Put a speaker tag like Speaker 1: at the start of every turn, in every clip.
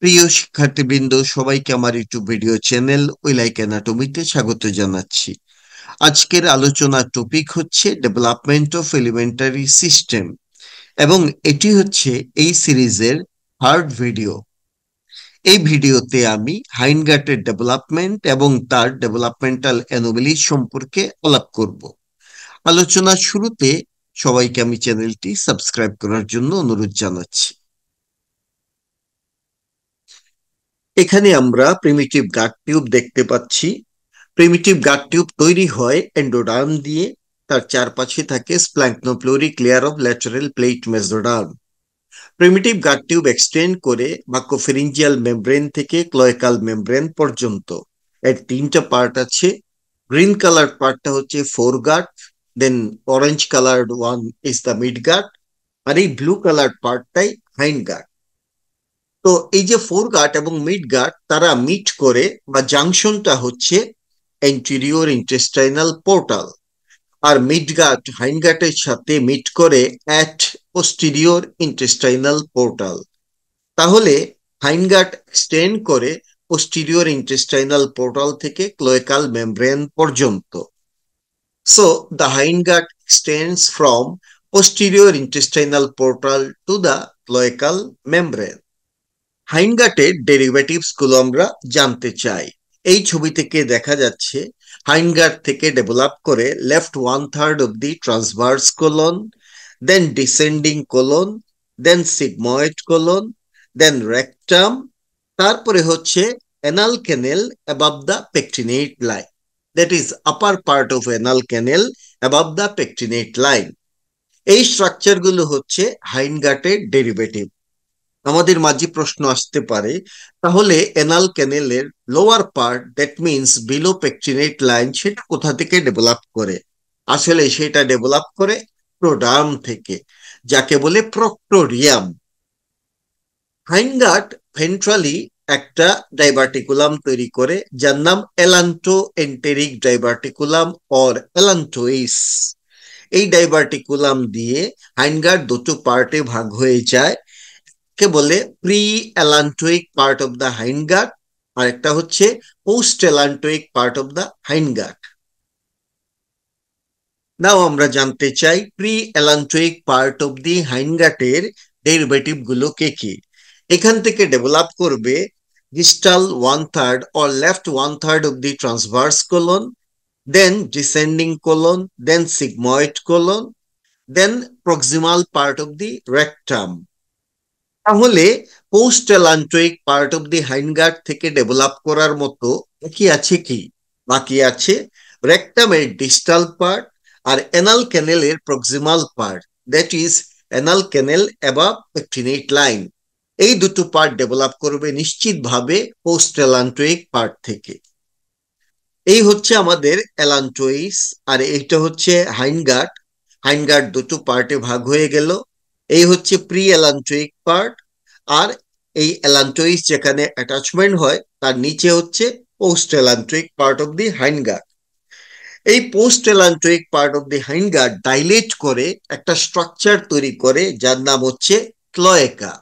Speaker 1: প্রিয় শিক্ষার্থীবৃন্দ সবাইকে আমার ইউটিউব ভিডিও চ্যানেল উইলাইক অ্যানাটমিতে স্বাগত জানাচ্ছি আজকের আলোচনার টপিক হচ্ছে ডেভেলপমেন্ট অফ এলিমেন্টারি সিস্টেম এবং এটি হচ্ছে এই সিরিজের থার্ড ভিডিও এই ভিডিওতে আমি হাইনগার্টের ডেভেলপমেন্ট এবং তার ডেভেলপমেন্টাল অ্যানোমেলি সম্পর্কে আলাপ করব আলোচনার শুরুতে সবাইকে আমি চ্যানেলটি সাবস্ক্রাইব করার জন্য অনুরোধ জানাচ্ছি এখানে আমরা প্রিমিটিভ গাট টিউব দেখতে পাচ্ছি প্রিমিটিভ গাট টিউব তৈরি হয় এন্ডোডার্ম দিয়ে তার চারপাশে থাকে splanchnopleuric layer of lateral plate mesoderm primitive gut tube extend করে বাক্যফেরিঞ্জিয়াল মেমব্রেন থেকে ক্লয়কাল মেমব্রেন পর্যন্ত এর তিনটা পার্ট আছে গ্রিন কালার পার্টটা হচ্ছে foregut then orange colour one is the midgut আর এই ব্লু কালার পার্টটাই হাইন্ড গাট তো এই যে ফোর গার্ড এবং মিড গার্ড তারা মিট করে বা জাংশনটা হচ্ছে এন্টিরিয়র ইন্টেস্টাইনাল পোর্টাল আর গার্ড হাইনগাটের সাথে মিট করে অ্যাট পোস্টিরিয়র ইন্টেস্টাইনাল পোর্টাল তাহলে হাইনগাট এক্সটেন্ড করে পোস্টিরিয়র ইন্টেস্টাইনাল পোর্টাল থেকে ক্লোয়েকাল মেমব্রেন পর্যন্ত so the hindgut extends from posterior intestinal portal to the ক্লোয়েকাল membrane derivative গুলো আমরা জানতে চাই এই ছবি থেকে দেখা যাচ্ছে হাইনঘাট থেকে ডেভেলপ করে left one third of the transverse colon then descending colon then sigmoid colon then rectum তারপরে হচ্ছে anal canal above the pectinate line that is upper part of anal canal above the pectinate line এই স্ট্রাকচারগুলো হচ্ছে হাইনগাটের derivative আমাদের মাঝে প্রশ্ন আসতে পারে তাহলে এনাল ক্যানেলের lower part that means below pectinate line সেটা কোথা থেকে ডেভেলপ করে আসলে সেটা ডেভেলপ করে প্রোডাম থেকে যাকে বলে প্রক্টোরিয়াম হাইনগাট ভেন্ট্রালি একটা ডাইভার্টিকুলাম তৈরি করে যার নাম allantoenteric diverticulum or allantois এই ডাইভার্টিকুলাম দিয়ে হাইনগার্ড দুটো পার্টে ভাগ হয়ে যায় কে বলে pre allantoic part of the hindgut আর একটা হচ্ছে post allantoic part of the hindgut now আমরা জানতে চাই pre allantoic part of the হাইনগাটের ডেরিভেটিভ গুলো কে কি এখান থেকে ডেভেলপ করবে distal one third or left one third of the transverse colon then descending colon then sigmoid colon then proximal part of the rectum তাহলে post part of the hindgut থেকে develop করার মতো বাকি আছে কি বাকি আছে রেকটামের ডিস্টাল পার্ট আর এনাল ক্যানেলের proximal part that is anal canal above pectinate line এই দুটো পার্ট ডেভেলপ করবে নিশ্চিতভাবে পোস্ট পার্ট থেকে এই হচ্ছে আমাদের অ্যালান্টোইস আর এইটা হচ্ছে হাইনগার্ড হাইনগার্ড দুটো পার্টে ভাগ হয়ে গেল এই হচ্ছে প্রি অ্যালান্টোয়িক পার্ট আর এই অ্যালান্টোইস যেখানে অ্যাটাচমেন্ট হয় তার নিচে হচ্ছে post allantoic part of the hindgut এই post allantoic part of the hindgut dilate করে একটা স্ট্রাকচার তৈরি করে যার নাম হচ্ছে cloaca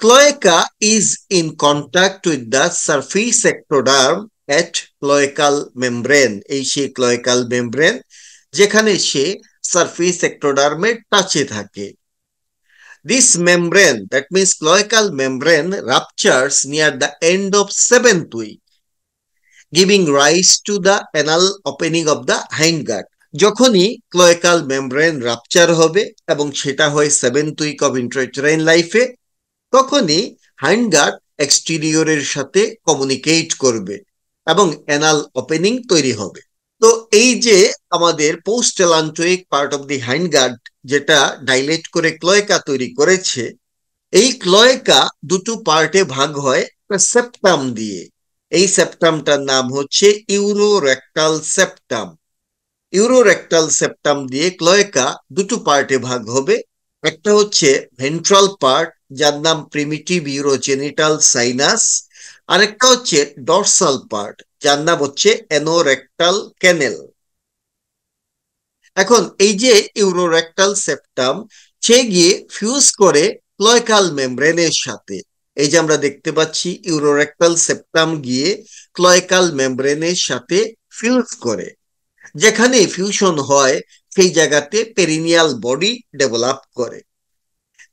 Speaker 1: cloaca is in contact with the surface ectoderm at cloacal membrane এই সেই ক্লয়েকাল মেমব্রেন যেখানে সে সার্ফিস এক্টোডার্মে টাচে থাকে This membrane, that means cloacal membrane, ruptures near the end of seventh week, giving rise to the anal opening of the hindgut. যখনই ক্লোয়েকাল membrane rupture হবে এবং সেটা হয় seventh week of ইন্টারটেরেন লাইফে তখনই হাইন্ডগার্ড এক্সটিরিয়রের সাথে কমিউনিকেট করবে এবং অ্যানাল ওপেনিং তৈরি হবে তো এই যে আমাদের পোস্ট আঞ্চলিক পার্ট অব দি হাইন্ডগার্ড যেটা ডাইলেট করে ক্লয়কা তৈরি করেছে এই ক্লয়কা দুটো পার্টে ভাগ হয় সেপ্টাম দিয়ে এই সেপ্টামটার নাম হচ্ছে ইউরোরেক্টাল সেপ্টাম ইউরোরেক্টাল সেপ্টাম দিয়ে ক্লয়কা দুটো পার্টে ভাগ হবে একটা হচ্ছে ভেন্ট্রাল পার্ট যার নাম প্রিমিটিভ ইউরোজেনিটাল সাইনাস আরেকটা হচ্ছে ডরসাল পার্ট যার নাম হচ্ছে অ্যানোরেক্টাল ক্যানেল এখন এই যে ইউরোরেক্টাল সেপ্টাম সে গিয়ে ফিউজ করে ক্লয়কাল মেমব্রেনের সাথে এই যে আমরা দেখতে পাচ্ছি ইউরোরেক্টাল সেপ্টাম গিয়ে ক্লয়কাল মেমব্রেনের সাথে ফিউজ করে যেখানে ফিউশন হয় সেই জায়গাতে পেরিনিয়াল বডি ডেভেলপ করে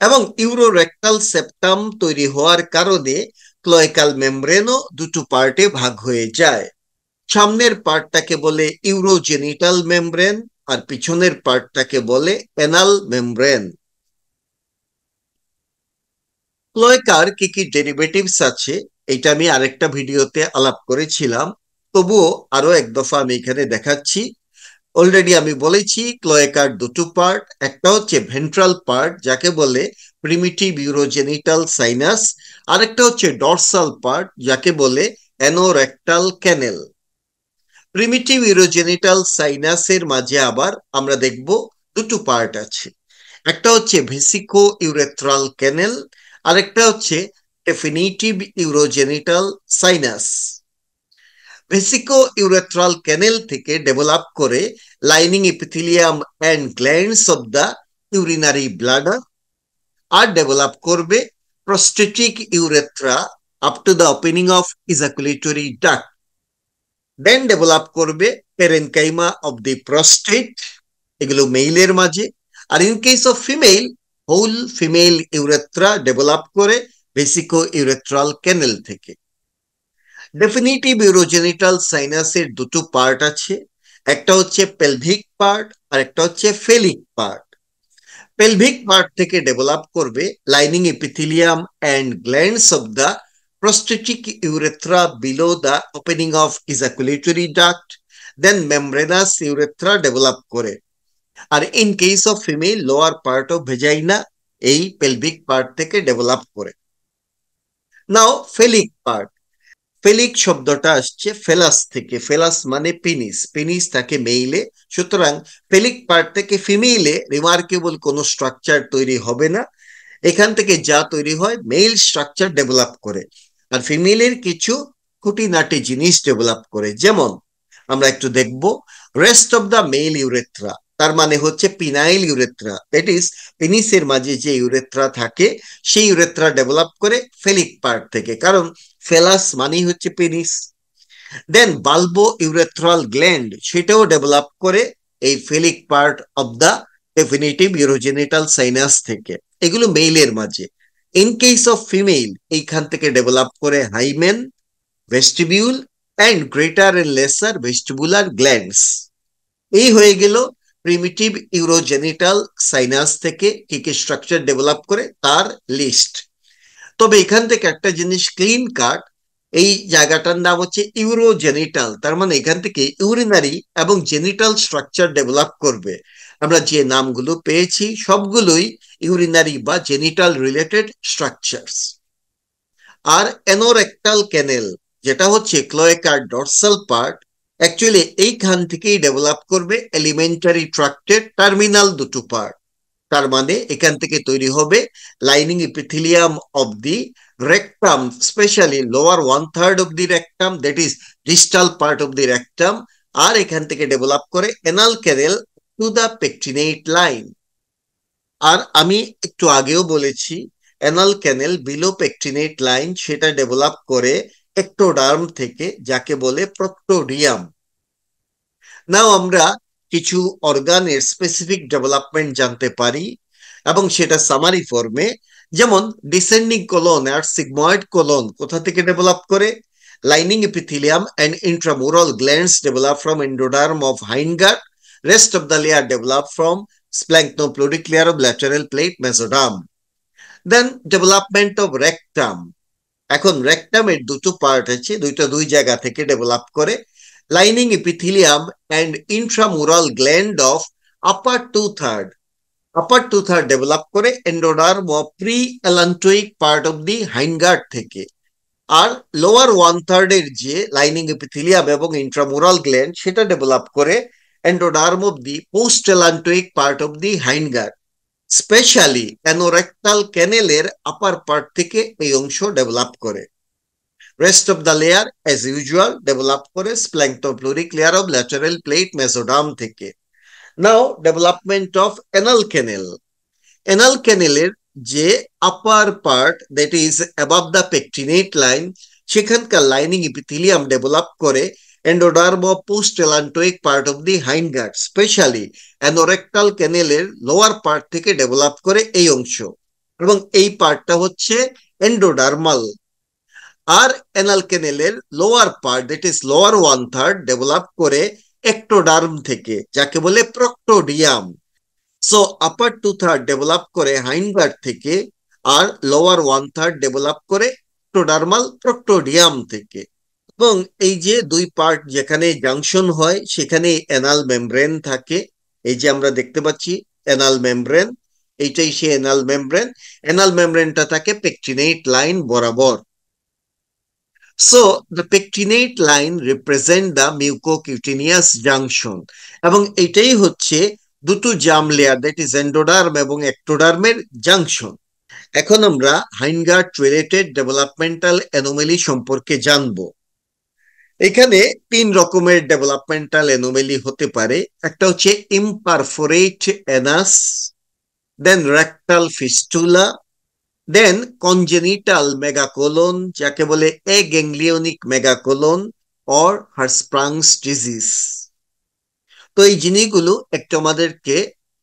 Speaker 1: এবং ইউরোরেক্টাল সেপ্টাম তৈরি হওয়ার কারণে ক্লয়কাল মেমব্রেনও দুটো পার্টে ভাগ হয়ে যায় সামনের পার্টটাকে বলে ইউরোজেনিটাল মেমব্রেন আর পিছনের পার্টটাকে বলে এনাল মেমব্রেন ক্লয়কার কি কি ডেরিভেটিভস আছে এটা আমি আরেকটা ভিডিওতে আলাপ করেছিলাম তবুও আরো এক দফা আমি এখানে দেখাচ্ছি অলরেডি আমি বলেছি ক্লয়েকার দুটো পার্ট একটা হচ্ছে ভেন্ট্রাল পার্ট যাকে বলে প্রিমিটিভ ইউরোজেনিটাল সাইনাস আরেকটা হচ্ছে ডরসাল পার্ট যাকে বলে অ্যানোরেক্টাল ক্যানেল প্রিমিটিভ ইউরোজেনিটাল সাইনাসের মাঝে আবার আমরা দেখব দুটো পার্ট আছে একটা হচ্ছে ভেসিকো ইউরেথ্রাল ক্যানেল আর একটা হচ্ছে definitive urogenital sinus vesico urethral canal থেকে ডেভেলপ করে lining epithelium and glands of the urinary bladder আর ডেভেলপ করবে prostatic urethra up to the opening of ejaculatory duct then develop করবে পেরেনকাইমা অফ দি প্রস্টেট এগুলো মেইলের মাঝে আর in case of female whole female urethra develop করে vesico urethral canal থেকে definitive urogenital সাইনাসের দুটো পার্ট আছে একটা হচ্ছে পেলভিক পার্ট আর একটা হচ্ছে ফেলিক পার্ট পেলভিক পার্ট থেকে ডেভেলপ করবে lining epithelium and glands of the prostatic urethra below the opening of ejaculatory duct, then membranous urethra develop করে আর in case of female lower part of vagina এই pelvic part থেকে develop করে নাও phallic part phallic শব্দটা আসছে ফেলাস থেকে ফেলাস মানে পিনিস পিনিস থাকে মেইলে সুতরাং ফেলিক পার্ট থেকে ফিমেইলে রিমার্কেবল কোনো স্ট্রাকচার তৈরি হবে না এখান থেকে যা তৈরি হয় মেইল স্ট্রাকচার ডেভেলপ করে আর ফিমেলের কিছু খুঁটিনাটি জিনিস ডেভেলপ করে যেমন আমরা একটু দেখব rest of the male urethra তার মানে হচ্ছে পিনাইল ইউরেথ্রা দ্যাট ইজ পেনিসের মাঝে যে ইউরেথ্রা থাকে সেই ইউরেথ্রা ডেভেলপ করে ফেলিক পার্ট থেকে কারণ ফেলাস মানেই হচ্ছে penis then bulbo urethral gland সেটাও ডেভেলপ করে এই phallic part of the definitive urogenital sinus থেকে এগুলো মেইলের মাঝে ইন কেস অফ ফিমেল এইখান থেকে ডেভেলপ করে hymen vestibule and greater and lesser vestibular glands এই হয়ে গেল প্রিমিটিভ ইউরোজেনিটাল সাইনাস থেকে কি কি স্ট্রাকচার ডেভেলপ করে তার লিস্ট তবে এখান থেকে একটা জিনিস ক্লিন কাট এই জায়গাটার নাম হচ্ছে ইউরোজেনিটাল তার মানে এখান থেকে ইউরিনারি এবং জেনিটাল স্ট্রাকচার ডেভেলপ করবে আমরা যে নামগুলো পেয়েছি সবগুলোই ইউরিনারি বা জেনিটাল রিলেটেড স্ট্রাকচারস আর এনোরেক্টাল ক্যানেল যেটা হচ্ছে ক্লোয়েকার ডরসাল পার্ট অ্যাকচুয়ালি এইখান থেকেই ডেভেলপ করবে এলিমেন্টারি ট্রাক্টের টার্মিনাল দুটো পার্ট তার মানে এখান থেকে তৈরি হবে lining epithelium of the rectum specially lower one third of the rectum that is distal part of the rectum আর এখান থেকে ডেভেলপ করে anal canal to the pectinate line আর আমি একটু আগেও বলেছি anal canal below pectinate line সেটা ডেভেলপ করে একটোডার্ম থেকে যাকে বলে প্রক্টোরিয়াম নাও আমরা কিছু অর্গানের স্পেসিফিক ডেভেলপমেন্ট জানতে পারি এবং সেটা সামারি ফর্মে যেমন ডিসেন্ডিং কোলন আর সিগময়েড কোলন কোথা থেকে ডেভেলপ করে lining epithelium and intramural glands develop from endoderm of hindgut Rest of the layer develop from splanchnopleutic layer of lateral plate mesoderm. Then development of rectum. এখন রেকটামের দুটো part আছে দুইটা দুই জায়গা থেকে ডেভেলপ করে lining epithelium and intramural gland of upper two third upper two third develop করে endoderm pre allantoic part of the hindgut থেকে আর লোয়ার ওয়ান থার্ডের যে লাইনিং ইপিথিলিয়াম এবং ইন্ট্রামুরাল গ্ল্যান্ড সেটা ডেভেলপ করে endoderm of the postelantoic part of the hindgut specially anorectal ক্যানেলের upper part থেকে এই অংশ ডেভেলপ করে rest of the layer as usual develop করে splanchnopleuric layer of lateral plate mesoderm থেকে now development of anal canal anal ক্যানেলের যে upper part that is above the pectinate line সেখানকার লাইনিং ইপিথিলিয়াম ডেভেলপ করে endoderm ও postallantoic part of the hindgut specially anorectal ক্যানেলের lower part থেকে develop করে এই অংশ এবং এই পার্টটা হচ্ছে এন্ডোডার্মাল আর অ্যানাল ক্যানেলের lower part that is lower one third develop করে একটোডার্ম থেকে যাকে বলে proctodeum so upper two third develop করে হাইনগার্ড থেকে আর লোয়ার ওয়ান থার্ড ডেভেলপ করে প্রক্টোডার্মাল প্রক্টোডিয়াম থেকে এবং এই যে দুই পার্ট যেখানে জাংশন হয় সেখানে এনাল মেমব্রেন থাকে এই যে আমরা দেখতে পাচ্ছি এনাল মেমব্রেন এইটাই সে এনাল মেমব্রেন এনাল মেমব্রেনটা থাকে পেকটিনেট লাইন বরাবর so the pectinate line represent the mucocutaneous junction এবং এটাই হচ্ছে দুটো germ layer that is endoderm এবং একটোডার্মের জাংশন এখন আমরা হাইনগার্ট টয়লেটের ডেভেলপমেন্টাল অ্যানোমেলি সম্পর্কে জানবো এখানে তিন রকমের ডেভেলপমেন্টাল এনোমেলি হতে পারে একটা হচ্ছে imperforate anus then rectal fistula then congenital megacolon যাকে বলে aganglionic megacolon or Hirschsprung's disease তো এই জিনিসগুলো একটু আমাদেরকে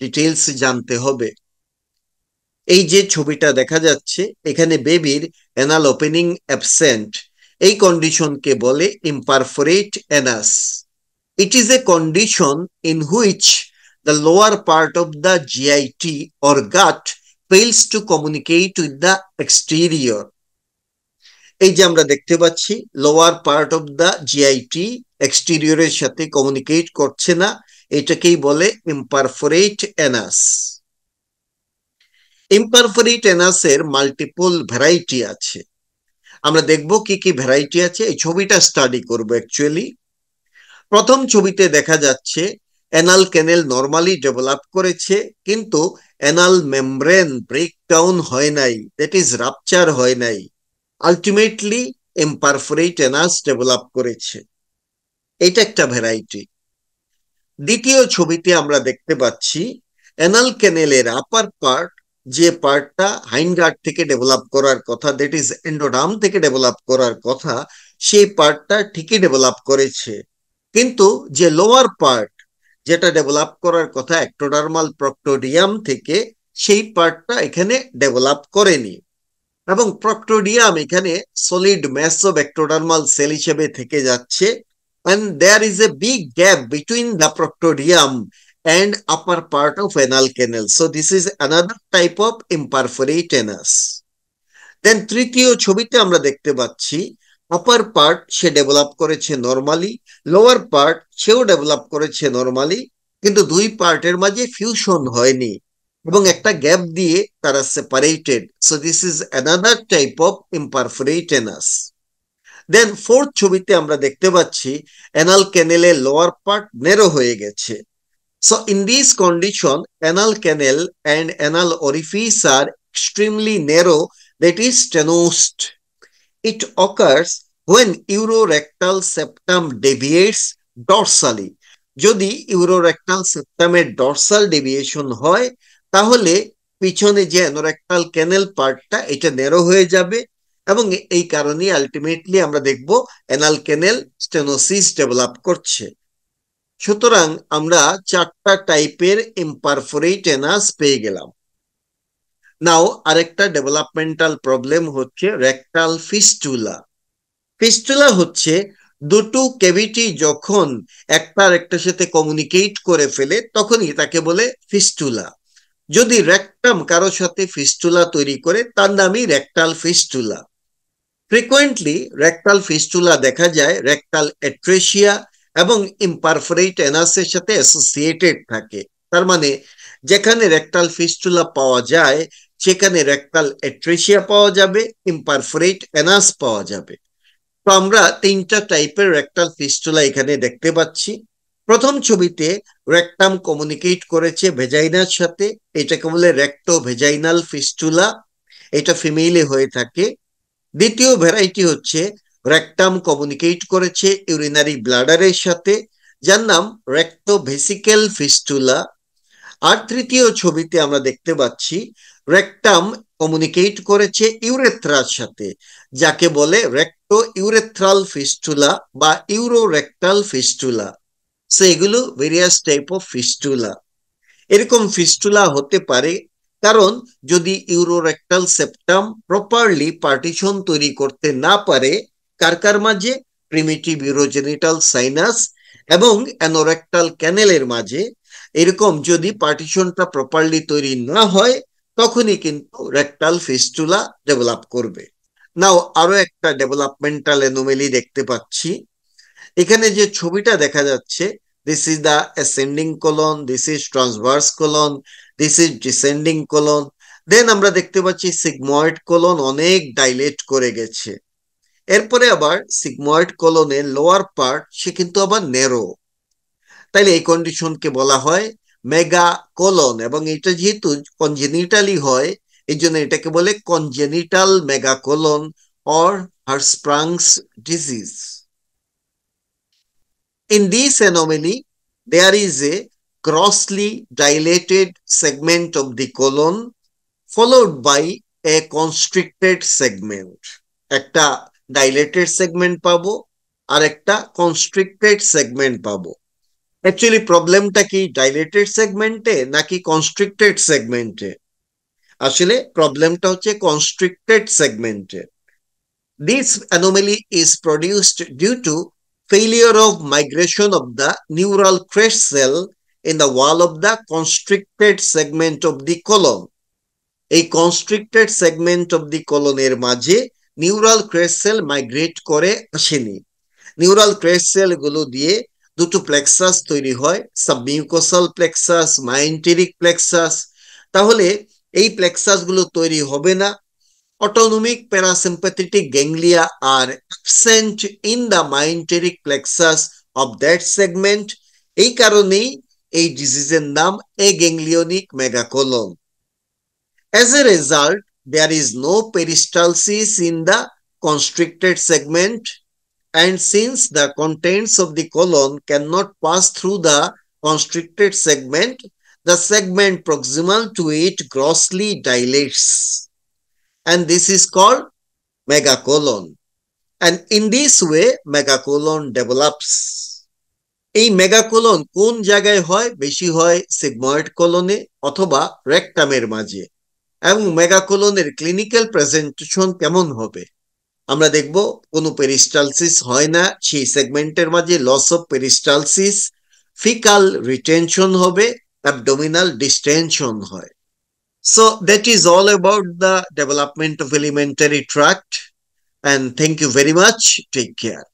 Speaker 1: ডিটেলস জানতে হবে এই যে ছবিটা দেখা যাচ্ছে এখানে বেবির এনাল ওপেনিং অ্যাবসেন্ট এই কন্ডিশনকে বলে imperforate anus. It is a condition in which the lower part of the GIT or gut fails to communicate with the exterior এই যে আমরা দেখতে পাচ্ছি lower part of the GIT এক্সটেরিয়রের সাথে কমিউনিকেট করছে না এটাকেই বলে ইম্পারফোরেট অ্যানাস ইম্পারফোরেট অ্যানাসের মাল্টিপল ভ্যারাইটি আছে আমরা দেখব কি কি ভ্যারাইটি আছে এই ছবিটা স্টাডি করব অ্যাকচুয়ালি প্রথম ছবিতে দেখা যাচ্ছে অ্যানাল ক্যানেল নর্মালি ডেভেলপ করেছে কিন্তু অ্যানাল মেমব্রেন ব্রেকডাউন হয় নাই দ্যাট ইজ রাপচার হয় নাই আলটিমেটলি এমপারফোরেট অ্যানাস ডেভেলপ করেছে এটা একটা ভ্যারাইটি দ্বিতীয় ছবিতে আমরা দেখতে পাচ্ছি অ্যানাল ক্যানেলের আপার পার্ট যে পার্টটা হাইনগার্ড থেকে ডেভেলপ করার কথা দ্যাট ইজ এন্ডোডাম থেকে ডেভেলপ করার কথা সেই পার্টটা ঠিকই ডেভেলপ করেছে কিন্তু যে লোয়ার পার্ট যেটা ডেভেলপ করার কথা অ্যাক্টোডার্মাল প্রক্টোডিয়াম থেকে সেই পার্টটা এখানে ডেভেলপ করেনি এবং প্রক্টোডিয়াম এখানে solid mass of ectodermal cell হিসেবে থেকে যাচ্ছে and there is a big gap between the proctodeum and upper part of anal canal. So this is another type of imperforate anus. Then তৃতীয় ছবিতে আমরা দেখতে পাচ্ছি আপার পার্ট সে develop করেছে নর্মালি লোয়ার পার্ট সেও ডেভেলপ করেছে normally কিন্তু দুই পার্টের মাঝে ফিউশন হয়নি এবং একটা গ্যাপ দিয়ে তারা separated so this is another type of imperforate anus then fourth ছবিতে আমরা দেখতে পাচ্ছি অ্যানাল ক্যানেলে লোয়ার পার্ট নেরো হয়ে গেছে So in this condition, anal canal and anal orifice are extremely narrow, that is stenosed. It occurs when urorectal septum deviates dorsally. যদি ইউরোরেক্টাল সিস্টেমের dorsal deviation হয় তাহলে পিছনে যে অ্যানোরেক্টাল ক্যানেল পার্টটা এটা নেরো হয়ে যাবে এবং এই কারণে আলটিমেটলি আমরা দেখব অ্যানাল ক্যানেল স্টেনোসিস ডেভেলপ করছে সুতরাং আমরা চারটা টাইপের ইম্পারফোরেটেনাস পেয়ে গেলাম নাও আরেকটা ডেভেলপমেন্টাল প্রবলেম হচ্ছে রেকটাল ফিস্টুলা ফিস্টুলা হচ্ছে দুটো ক্যাভিটি যখন একটা আরেকটার সাথে কমিউনিকেট করে ফেলে তখনই তাকে বলে ফিস্টুলা যদি রেকটাম কারোর সাথে ফিস্টুলা তৈরি করে তার নামই rectal fistula frequently rectal fistula দেখা যায় রেকটাল অ্যাট্রেশিয়া এবং ইমপারফোরেট এনাসের সাথে অ্যাসোসিয়েটেড থাকে তার মানে যেখানে রেকটাল ফিস্টুলা পাওয়া যায় সেখানে রেকটাল অ্যাট্রেশিয়া পাওয়া যাবে ইমপারফোরেট এনাস পাওয়া যাবে তো আমরা তিনটা টাইপের রেকটাল ফিস্টুলা এখানে দেখতে পাচ্ছি প্রথম ছবিতে রেকটাম কমিউনিকেট করেছে ভেজাইনার সাথে এটাকে বলে রেক্টো ভেজাইনাল ফিস্টুলা এটা ফিমেলে হয়ে থাকে দ্বিতীয় ভ্যারাইটি হচ্ছে রেকটাম কমিউনিকেট করেছে ইউরিনারি ব্লাডারের সাথে যার নাম রেক্টো ভেসিক্যাল ফিস্টুলা আর তৃতীয় ছবিতে আমরা দেখতে পাচ্ছি রেকটাম কমিউনিকেট করেছে ইউরেথ্রার সাথে যাকে বলে রেক্টো ইউরেথ্রাল ফিস্টুলা বা ইউরো রেক্টাল ফিস্টুলা সো এগুলো ভেরিয়াস টাইপ অফ ফিস্টুলা এরকম ফিস্টুলা হতে পারে কারণ যদি ইউরোরেক্টাল সেপ্টাম প্রপারলি পার্টিশন তৈরি করতে না পারে কার কার মাঝে প্রিমিটিভ ইউরোজেনিটাল সাইনাস এবং অ্যানোরেক্টাল ক্যানেলের মাঝে এরকম যদি পার্টিশনটা প্রপারলি তৈরি না হয় তখনই কিন্তু রেক্টাল ফিস্টুলা ডেভেলপ করবে নাও আরো একটা ডেভেলপমেন্টাল এনোমেলি দেখতে পাচ্ছি এখানে যে ছবিটা দেখা যাচ্ছে this is the ascending colon this is transverse colon this is descending colon then আমরা দেখতে পাচ্ছি সিগময়েড কলন অনেক ডাইলেট করে গেছে এরপরে আবার সিগময়েড কলনের লোয়ার পার্ট সে কিন্তু আবার নেরো তাইলে এই কন্ডিশনকে বলা হয় মেগা কলন এবং এটা যেহেতু কনজেনিটালি হয় এই জন্য এটাকে বলে congenital megacolon or Hirschsprung's disease in this anomaly there is a grossly dilated segment of the colon followed by a constricted segment একটা ডাইলেটেড সেগমেন্ট পাবো আর একটা কনস্ট্রিক্টেড সেগমেন্ট পাবো অ্যাকচুয়ালি প্রবলেমটা কি ডাইলেটেড সেগমেন্টে নাকি কনস্ট্রিক্টেড সেগমেন্টে আসলে প্রবলেমটা হচ্ছে কনস্ট্রিক্টেড সেগমেন্টে this anomaly is produced due to failure of migration of the neural crest cell in the wall of the constricted segment of the colon. এই কনস্ট্রিক্টেড সেগমেন্ট অফ দি কলনের মাঝে নিউরাল ক্রেস্ট সেল মাইগ্রেট করে আসেনি neural crest sell গুলো দিয়ে দুটো plexus তৈরি হয় সাবমিউকোসাল প্লেক্সাস মাইন্টেরিক প্লেক্সাস তাহলে এই প্লেক্সাস গুলো তৈরি হবে না autonomic parasympathetic ganglia are absent in the myenteric plexus of that segment এই কারণেই এই ডিজিজের নাম aganglionic megacolon as a result there is no peristalsis in the constricted segment and since the contents of the colon cannot pass through the constricted segment, the segment proximal to it grossly dilates. And this is called megacolon. And in this way, megacolon develops. এই megacolon কোন জায়গায় হয় বেশি হয় sigmoid কলনে অথবা রেকটামের মাঝে এবং মেগাকোলনের clinical presentation কেমন হবে আমরা দেখব কোনো পেরিস্টালসিস হয় না সেই সেগমেন্টের মাঝে loss of peristalsis faecal retention হবে অ্যাবডোমিনাল ডিস্টেনশন হয় so that is all about the development of alimentary tract and thank you very much take care